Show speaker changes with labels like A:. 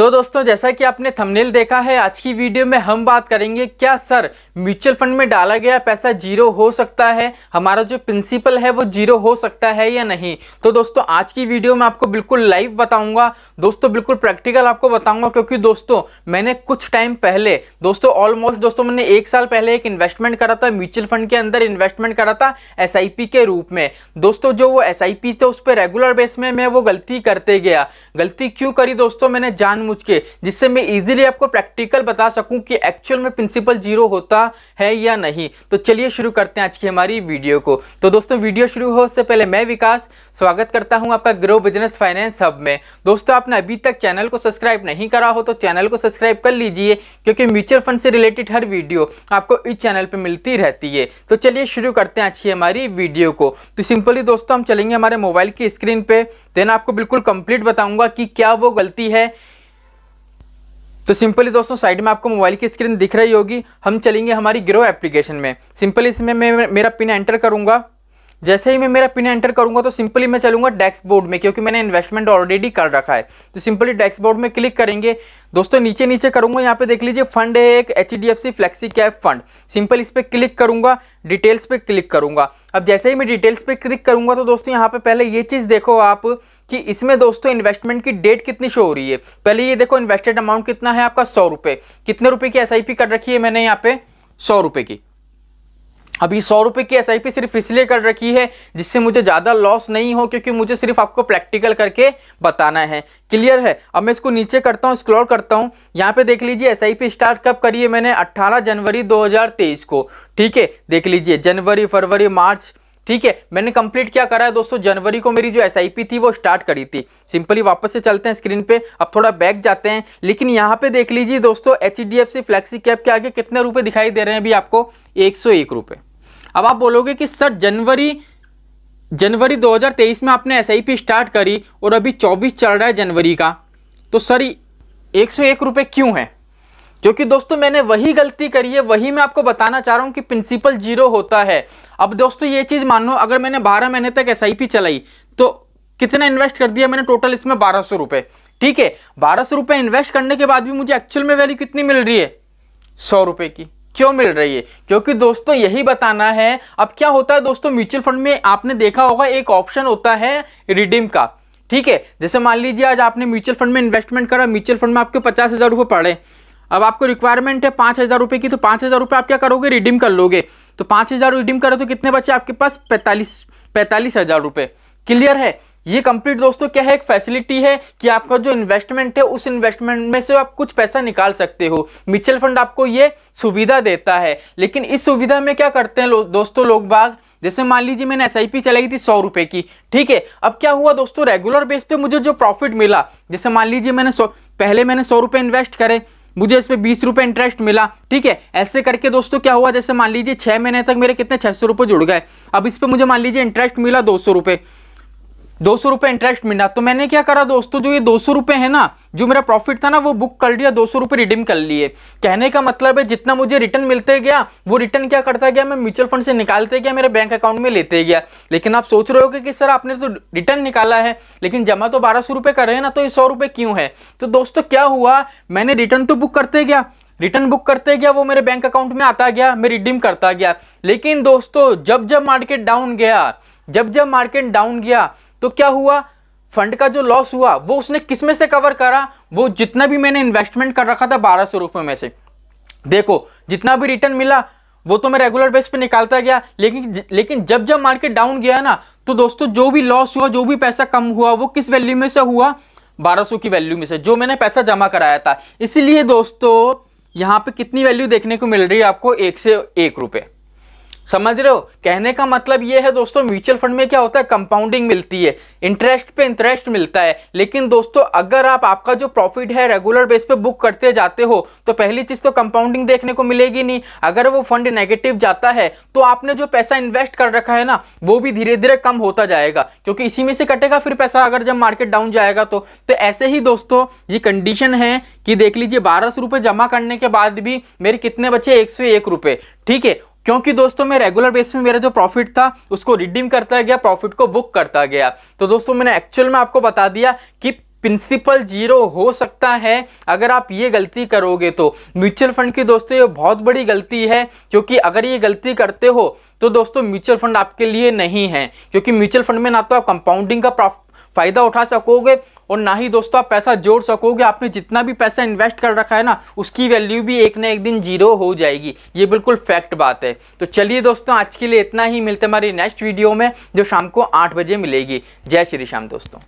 A: तो दोस्तों जैसा कि आपने थंबनेल देखा है आज की वीडियो में हम बात करेंगे क्या सर म्यूचुअल फंड में डाला गया पैसा जीरो हो सकता है हमारा जो प्रिंसिपल है वो जीरो हो सकता है या नहीं तो दोस्तों आज की वीडियो में आपको बिल्कुल लाइव बताऊंगा दोस्तों बिल्कुल प्रैक्टिकल आपको बताऊंगा क्योंकि दोस्तों मैंने कुछ टाइम पहले दोस्तों ऑलमोस्ट दोस्तों मैंने एक साल पहले एक इन्वेस्टमेंट करा था म्यूचुअल फंड के अंदर इन्वेस्टमेंट करा था एस के रूप में दोस्तों जो वो एस थे उस पर रेगुलर बेस में मैं वो गलती करते गया गलती क्यों करी दोस्तों मैंने जान मुझ के जिससे मैं इजीली आपको प्रैक्टिकल बता सकूं कि एक्चुअल में प्रिंसिपल जीरो होता है या नहीं तो चलिए शुरू करते हैं आज की हमारी वीडियो को तो दोस्तों वीडियो शुरू हो उससे पहले मैं विकास स्वागत करता हूँ आपका ग्रो बिजनेस फाइनेंस हब में दोस्तों आपने अभी तक चैनल को सब्सक्राइब नहीं करा हो तो चैनल को सब्सक्राइब कर लीजिए क्योंकि म्यूचुअल फंड से रिलेटेड हर वीडियो आपको इस चैनल पर मिलती रहती है तो चलिए शुरू करते हैं आज की हमारी वीडियो को तो सिंपली दोस्तों हम चलेंगे हमारे मोबाइल की स्क्रीन पे देन आपको बिल्कुल कंप्लीट बताऊंगा कि क्या वो गलती है तो सिंपली दोस्तों साइड में आपको मोबाइल की स्क्रीन दिख रही होगी हम चलेंगे हमारी ग्रो एप्लीकेशन में सिंपली इसमें मैं मेरा पिन एंटर करूंगा जैसे ही मैं मेरा पिन एंटर करूंगा तो सिंपली मैं चलूंगा डैक्सबोर्ड में क्योंकि मैंने इन्वेस्टमेंट ऑलरेडी कर रखा है तो सिंपली डैक्सबोर्ड में क्लिक करेंगे दोस्तों नीचे नीचे करूंगा यहाँ पे देख लीजिए फंड है एक H D F C flexi cap fund simple इस पर क्लिक करूंगा डिटेल्स पे क्लिक करूंगा अब जैसे ही मैं डिटेल्स पे क्लिक करूंगा तो दोस्तों यहाँ पे पहले ये चीज़ देखो आप कि इसमें दोस्तों इन्वेस्टमेंट की डेट कितनी शो हो रही है पहले ये देखो इन्वेस्टेड अमाउंट कितना है आपका सौ रुपये कितने रुपये की एस आई पी कर रखी है मैंने यहाँ पे सौ रुपये की अभी सौ रुपये की एस सिर्फ इसलिए कर रखी है जिससे मुझे ज़्यादा लॉस नहीं हो क्योंकि मुझे सिर्फ आपको प्रैक्टिकल करके बताना है क्लियर है अब मैं इसको नीचे करता हूँ स्क्रॉल करता हूँ यहाँ पे देख लीजिए एस स्टार्ट कब करी है मैंने 18 जनवरी 2023 को ठीक है देख लीजिए जनवरी फरवरी मार्च ठीक है मैंने कंप्लीट क्या करा है दोस्तों जनवरी को मेरी जो एस थी वो स्टार्ट करी थी सिंपली वापस से चलते हैं स्क्रीन पे अब थोड़ा बैक जाते हैं लेकिन यहाँ पे देख लीजिए दोस्तों H D F C flexi cap के आगे कितने रुपए दिखाई दे रहे हैं अभी आपको एक सौ एक रुपये अब आप बोलोगे कि सर जनवरी जनवरी 2023 में आपने एस स्टार्ट करी और अभी 24 चल रहा है जनवरी का तो सर एक सौ एक रुपये क्यों है क्योंकि दोस्तों मैंने वही गलती करी है वही मैं आपको बताना चाह रहा हूँ कि प्रिंसिपल जीरो होता है अब दोस्तों ये चीज़ मान लो अगर मैंने बारह महीने तक एस चलाई तो कितना इन्वेस्ट कर दिया मैंने टोटल इसमें बारह सौ रुपये ठीक है बारह सौ रुपये इन्वेस्ट करने के बाद भी मुझे एक्चुअल में वैल्यू कितनी मिल रही है सौ रुपये की क्यों मिल रही है क्योंकि दोस्तों यही बताना है अब क्या होता है दोस्तों म्यूचुअल फंड में आपने देखा होगा एक ऑप्शन होता है रिडीम का ठीक है जैसे मान लीजिए आज आपने म्यूचुअल फंड में इन्वेस्टमेंट करा म्यूचुअल फंड में आपके पचास हज़ार रुपये पड़े अब आपको रिक्वायरमेंट है पाँच हज़ार रुपये की तो पाँच हज़ार रुपये आप क्या करोगे रिडीम कर लोगे तो पाँच हज़ार रिडीम करो तो कितने बचे आपके पास पैंतालीस पैंतालीस हज़ार रुपये क्लियर है ये कंप्लीट दोस्तों क्या है एक फैसिलिटी है कि आपका जो इन्वेस्टमेंट है उस इन्वेस्टमेंट में से आप कुछ पैसा निकाल सकते हो म्यूचुअल फंड आपको ये सुविधा देता है लेकिन इस सुविधा में क्या करते हैं लो, दोस्तों लोग बाग जैसे मान लीजिए मैंने एस आई पी चलाई थी सौ रुपये की ठीक है अब क्या हुआ दोस्तों रेगुलर बेस पे मुझे जो प्रॉफिट मिला जैसे मान लीजिए मैंने सौ पहले मैंने सौ रुपए इन्वेस्ट करे मुझे इस पर बीस रुपये इंटरेस्ट मिला ठीक है ऐसे करके दोस्तों क्या हुआ जैसे मान लीजिए छः महीने तक मेरे कितने छः सौ रुपये जुड़ गए अब इस पर मुझे मान लीजिए इंटरेस्ट मिला दो सौ रुपये दो सौ रुपये इंटरेस्ट मिला तो मैंने क्या करा दोस्तों जो ये दो सौ रुपये है ना जो मेरा प्रॉफिट था ना वो बुक कर लिया दो सौ रुपये रिडीम कर लिए कहने का मतलब है जितना मुझे रिटर्न मिलते गया वो रिटर्न क्या करता गया मैं म्यूचुअल फंड से निकालते गया मेरे बैंक अकाउंट में लेते गया लेकिन आप सोच रहे हो कि, सर आपने तो रिटर्न निकाला है लेकिन जमा तो बारह सौ रुपये कर रहे हैं ना तो ये सौ रुपये क्यों है तो दोस्तों क्या हुआ मैंने रिटर्न तो बुक करते गया रिटर्न बुक करते गया वो मेरे बैंक अकाउंट में आता गया मैं रिडीम करता गया लेकिन दोस्तों जब जब मार्केट डाउन गया जब जब मार्केट डाउन गया तो क्या हुआ फंड का जो लॉस हुआ वो उसने किस में से कवर करा वो जितना भी मैंने इन्वेस्टमेंट कर रखा था बारह सौ रुपये में से देखो जितना भी रिटर्न मिला वो तो मैं रेगुलर बेस पे निकालता गया लेकिन लेकिन जब जब मार्केट डाउन गया ना तो दोस्तों जो भी लॉस हुआ जो भी पैसा कम हुआ वो किस वैल्यू में से हुआ 1200 की वैल्यू में से जो मैंने पैसा जमा कराया था इसीलिए दोस्तों यहाँ पे कितनी वैल्यू देखने को मिल रही है आपको एक से एक रुपये समझ रहे हो कहने का मतलब ये है दोस्तों म्यूचुअल फंड में क्या होता है कंपाउंडिंग मिलती है इंटरेस्ट पे इंटरेस्ट मिलता है लेकिन दोस्तों अगर आप आपका जो प्रॉफिट है रेगुलर बेस पे बुक करते जाते हो तो पहली चीज़ तो कंपाउंडिंग देखने को मिलेगी नहीं अगर वो फंड नेगेटिव जाता है तो आपने जो पैसा इन्वेस्ट कर रखा है ना वो भी धीरे धीरे कम होता जाएगा क्योंकि इसी में से कटेगा फिर पैसा अगर जब मार्केट डाउन जाएगा तो, तो ऐसे ही दोस्तों ये कंडीशन है कि देख लीजिए बारह सौ जमा करने के बाद भी मेरे कितने बचे एक सौ एक रुपये ठीक है क्योंकि दोस्तों मैं रेगुलर बेस में मेरा जो प्रॉफिट था उसको रिडीम करता गया प्रॉफिट को बुक करता गया तो दोस्तों मैंने एक्चुअल में आपको बता दिया कि प्रिंसिपल जीरो हो सकता है अगर आप ये गलती करोगे तो म्यूचुअल फंड की दोस्तों ये बहुत बड़ी गलती है क्योंकि अगर ये गलती करते हो तो दोस्तों म्यूचुअल फंड आपके लिए नहीं है क्योंकि म्यूचुअल फंड में ना तो आप कंपाउंडिंग का फ़ायदा उठा सकोगे और ना ही दोस्तों आप पैसा जोड़ सकोगे आपने जितना भी पैसा इन्वेस्ट कर रखा है ना उसकी वैल्यू भी एक ना एक दिन जीरो हो जाएगी ये बिल्कुल फैक्ट बात है तो चलिए दोस्तों आज के लिए इतना ही मिलते हमारी नेक्स्ट वीडियो में जो शाम को आठ बजे मिलेगी जय श्री श्याम दोस्तों